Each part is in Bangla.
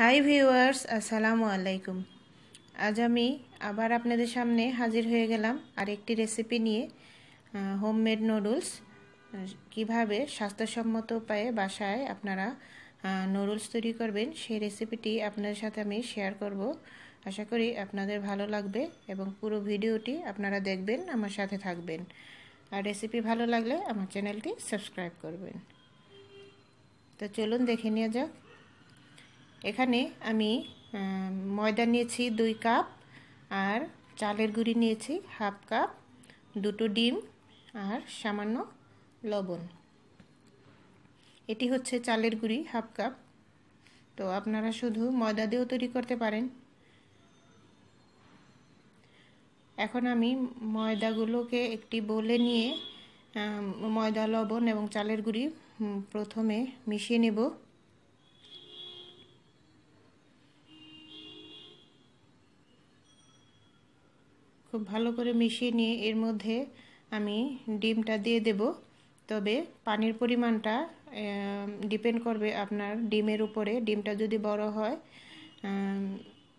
হাই ভিউয়ার্স আসসালামু আলাইকুম আজ আমি আবার আপনাদের সামনে হাজির হয়ে গেলাম আরেকটি রেসিপি নিয়ে হোমমেড নুডলস কিভাবে স্বাস্থ্যসম্মত উপায়ে বাসায় আপনারা নুডলস তৈরি করবেন সেই রেসিপিটি আপনাদের সাথে আমি শেয়ার করব আশা করি আপনাদের ভালো লাগবে এবং পুরো ভিডিওটি আপনারা দেখবেন আমার সাথে থাকবেন আর রেসিপি ভালো লাগলে আমার চ্যানেলটি সাবস্ক্রাইব করবেন তো চলুন দেখে নিয়ে যাক এখানে আমি ময়দা নিয়েছি দুই কাপ আর চালের গুঁড়ি নিয়েছি হাফ কাপ দুটো ডিম আর সামান্য লবণ এটি হচ্ছে চালের গুঁড়ি হাফ কাপ তো আপনারা শুধু ময়দা দিয়েও তৈরি করতে পারেন এখন আমি ময়দাগুলোকে একটি বলে নিয়ে ময়দা লবণ এবং চালের গুঁড়ি প্রথমে মিশিয়ে নেব খুব ভালো করে মিশিয়ে নিয়ে এর মধ্যে আমি ডিমটা দিয়ে দেব তবে পানির পরিমাণটা ডিপেন্ড করবে আপনার ডিমের উপরে ডিমটা যদি বড় হয়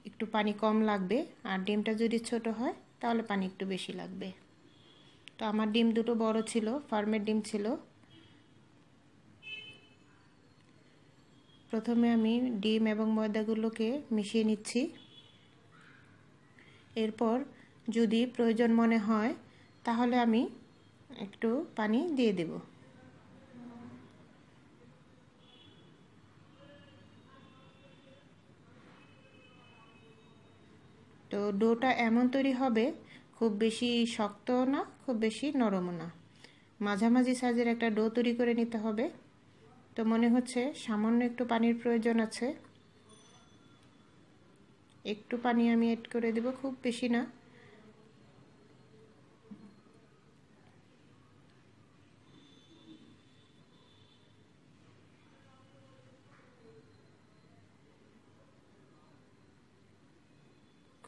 একটু পানি কম লাগবে আর ডিমটা যদি ছোট হয় তাহলে পানি একটু বেশি লাগবে তো আমার ডিম দুটো বড় ছিল ফার্মের ডিম ছিল প্রথমে আমি ডিম এবং ময়দাগুলোকে মিশিয়ে নিচ্ছি এরপর যদি প্রয়োজন মনে হয় তাহলে আমি একটু পানি দিয়ে দেব তো ডোটা এমন তৈরি হবে খুব বেশি শক্ত না খুব বেশি নরমও না মাঝামাঝি সাইজের একটা ডো তৈরি করে নিতে হবে তো মনে হচ্ছে সামান্য একটু পানির প্রয়োজন আছে একটু পানি আমি এড করে দেব খুব বেশি না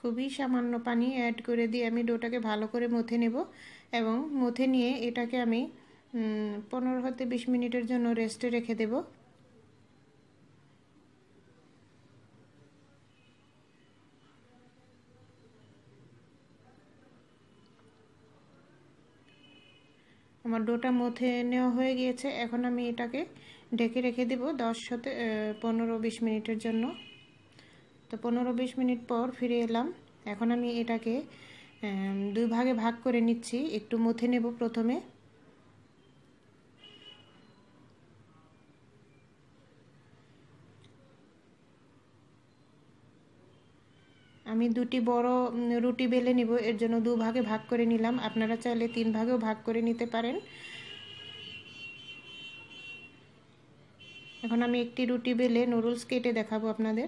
খুবই সামান্য পানি অ্যাড করে দিয়ে আমি ডোটাকে ভালো করে মথে নেব এবং মথে নিয়ে এটাকে আমি পনেরো হতে বিশ মিনিটের জন্য রেস্টে রেখে দেব আমার ডোটা মথে নেওয়া হয়ে গিয়েছে এখন আমি এটাকে ঢেকে রেখে দেব দশ হতে পনেরো বিশ মিনিটের জন্য তো পনেরো বিশ মিনিট পর ফিরে এলাম এখন আমি এটাকে দুই ভাগে ভাগ করে নিচ্ছি একটু মুথে নেব প্রথমে আমি দুটি বড় রুটি বেলে নিব এর জন্য দু ভাগে ভাগ করে নিলাম আপনারা চাইলে তিন ভাগেও ভাগ করে নিতে পারেন এখন আমি একটি রুটি বেলে নুডলস কেটে দেখাবো আপনাদের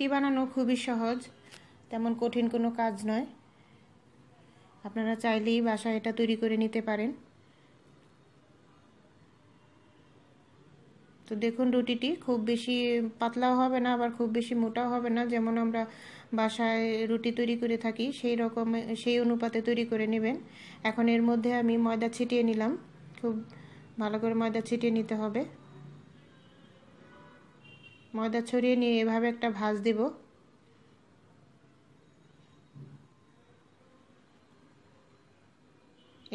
রুটি বানানো খুবই সহজ তেমন কঠিন কোনো কাজ নয় আপনারা চাইলেই বাসায় এটা তৈরি করে নিতে পারেন তো দেখুন রুটিটি খুব বেশি পাতলাও হবে না আবার খুব বেশি মোটাও হবে না যেমন আমরা বাসায় রুটি তৈরি করে থাকি সেই রকম সেই অনুপাতে তৈরি করে নেবেন এখন এর মধ্যে আমি ময়দা ছিটিয়ে নিলাম খুব ভালো করে ময়দা ছিটিয়ে নিতে হবে ময়দা ছড়িয়ে নিয়ে এভাবে একটা ভাজ দেব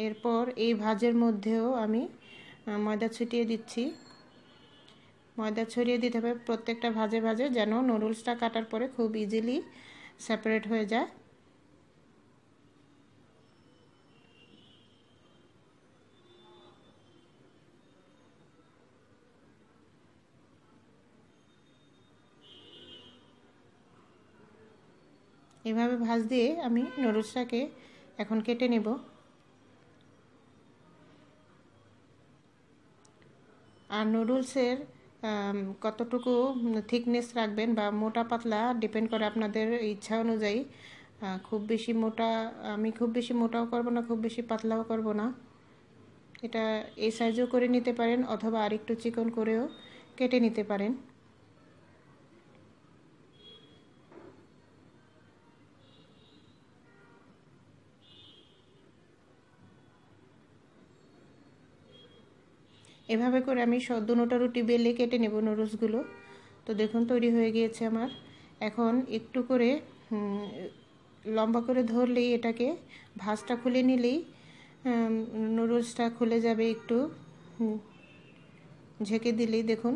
এরপর এই ভাজের মধ্যেও আমি ময়দা ছিটিয়ে দিচ্ছি ময়দা ছড়িয়ে দিতে হবে প্রত্যেকটা ভাজে ভাজে যেন নুডলসটা কাটার পরে খুব ইজিলি সেপারেট হয়ে যায় এভাবে ভাজ দিয়ে আমি নুডলসটাকে এখন কেটে নেব আর নুডলসের কতটুকু থিকনেস রাখবেন বা মোটা পাতলা ডিপেন্ড করে আপনাদের ইচ্ছা অনুযায়ী খুব বেশি মোটা আমি খুব বেশি মোটাও করব না খুব বেশি পাতলাও করব না এটা এই সাইজও করে নিতে পারেন অথবা আরেকটু চিকন করেও কেটে নিতে পারেন এভাবে করে আমি দুটা রুটি বেলে কেটে নেব নুডলসগুলো তো দেখুন তৈরি হয়ে গিয়েছে আমার এখন একটু করে লম্বা করে ধরলেই এটাকে ভাজটা খুলে নিলেই নুডলসটা খুলে যাবে একটু ঝেঁকে দিলেই দেখুন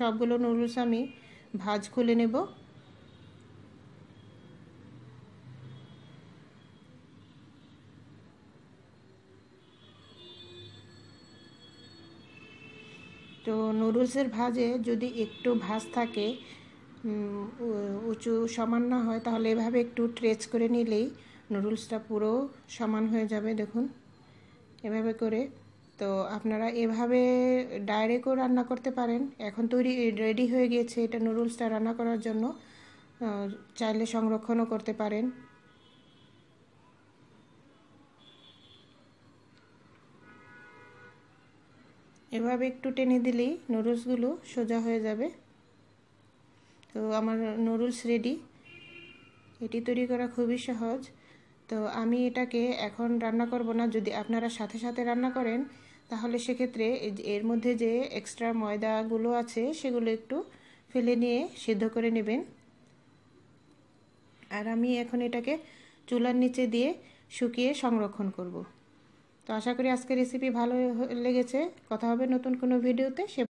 সবগুলো নুডলস আমি ভাজ খুলে নেব তো নুডলসের ভাজে যদি একটু ভাজ থাকে উঁচু সমান না হয় তাহলে এভাবে একটু ট্রেচ করে নিলেই নুডলসটা পুরো সমান হয়ে যাবে দেখুন এভাবে করে তো আপনারা এভাবে ডাইরেক্টও রান্না করতে পারেন এখন তৈরি রেডি হয়ে গিয়েছে এটা নুডলসটা রান্না করার জন্য চাইলে সংরক্ষণও করতে পারেন এভাবে একটু টেনে দিলেই নুডলসগুলো সোজা হয়ে যাবে তো আমার নুডলস রেডি এটি তৈরি করা খুবই সহজ তো আমি এটাকে এখন রান্না করব না যদি আপনারা সাথে সাথে রান্না করেন তাহলে সেক্ষেত্রে এর মধ্যে যে এক্সট্রা ময়দাগুলো আছে সেগুলো একটু ফেলে নিয়ে সিদ্ধ করে নেবেন আর আমি এখন এটাকে চুলার নিচে দিয়ে শুকিয়ে সংরক্ষণ করবো তো আশা করি আজকে রেসিপি ভালো লেগেছে কথা হবে নতুন কোনো ভিডিওতে সে